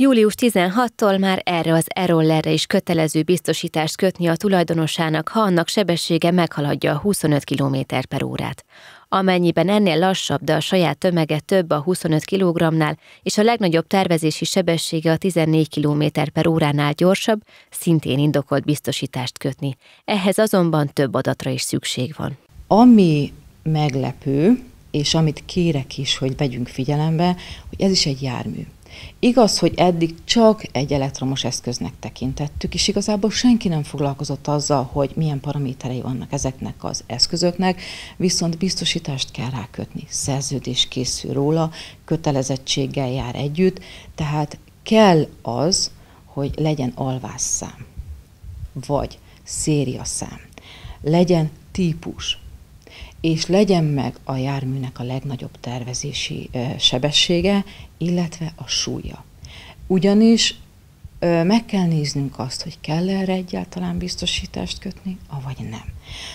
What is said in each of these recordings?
Július 16-tól már erre az errollerre is kötelező biztosítást kötni a tulajdonosának, ha annak sebessége meghaladja a 25 km per órát. Amennyiben ennél lassabb, de a saját tömege több a 25 kg-nál, és a legnagyobb tervezési sebessége a 14 km per óránál gyorsabb, szintén indokolt biztosítást kötni. Ehhez azonban több adatra is szükség van. Ami meglepő, és amit kérek is, hogy vegyünk figyelembe, hogy ez is egy jármű. Igaz, hogy eddig csak egy elektromos eszköznek tekintettük, és igazából senki nem foglalkozott azzal, hogy milyen paraméterei vannak ezeknek az eszközöknek, viszont biztosítást kell rákötni, szerződés készül róla, kötelezettséggel jár együtt, tehát kell az, hogy legyen alvásszám, vagy szériaszám, legyen típus, és legyen meg a járműnek a legnagyobb tervezési sebessége, illetve a súlya. Ugyanis meg kell néznünk azt, hogy kell -e erre egyáltalán biztosítást kötni, avagy nem.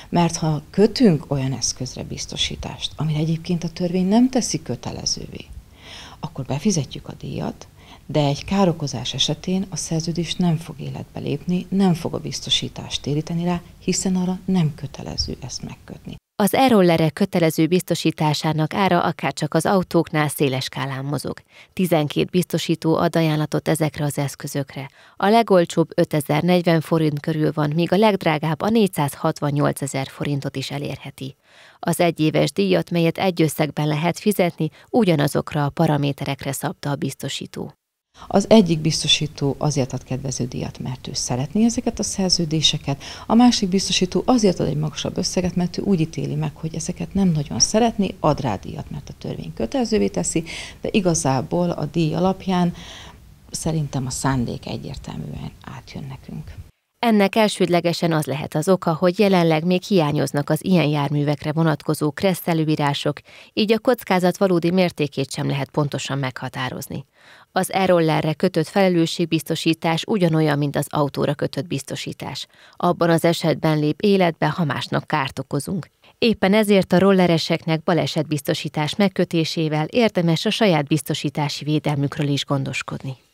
Mert ha kötünk olyan eszközre biztosítást, amire egyébként a törvény nem teszi kötelezővé, akkor befizetjük a díjat, de egy károkozás esetén a szerződés nem fog életbe lépni, nem fog a biztosítást téríteni rá, hiszen arra nem kötelező ezt megkötni. Az e kötelező biztosításának ára akárcsak az autóknál széles skálán mozog. 12 biztosító ad ajánlatot ezekre az eszközökre. A legolcsóbb 5040 forint körül van, míg a legdrágább a 468 ezer forintot is elérheti. Az egyéves díjat, melyet egy összegben lehet fizetni, ugyanazokra a paraméterekre szabta a biztosító. Az egyik biztosító azért ad kedvező díjat, mert ő szeretné ezeket a szerződéseket, a másik biztosító azért ad egy magasabb összeget, mert ő úgy ítéli meg, hogy ezeket nem nagyon szeretné, ad rá díjat, mert a törvény kötelezővé teszi, de igazából a díj alapján szerintem a szándék egyértelműen átjön nekünk. Ennek elsődlegesen az lehet az oka, hogy jelenleg még hiányoznak az ilyen járművekre vonatkozó kressz így a kockázat valódi mértékét sem lehet pontosan meghatározni. Az errollerre kötött felelősségbiztosítás ugyanolyan, mint az autóra kötött biztosítás. Abban az esetben lép életbe, ha másnak kárt okozunk. Éppen ezért a rollereseknek balesetbiztosítás megkötésével érdemes a saját biztosítási védelmükről is gondoskodni.